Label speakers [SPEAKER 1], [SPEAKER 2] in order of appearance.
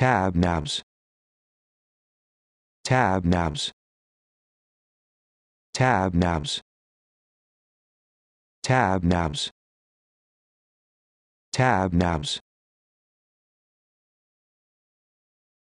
[SPEAKER 1] Tab nabs. Tab nabs. Tab nabs. Tab nabs. Tab nabs.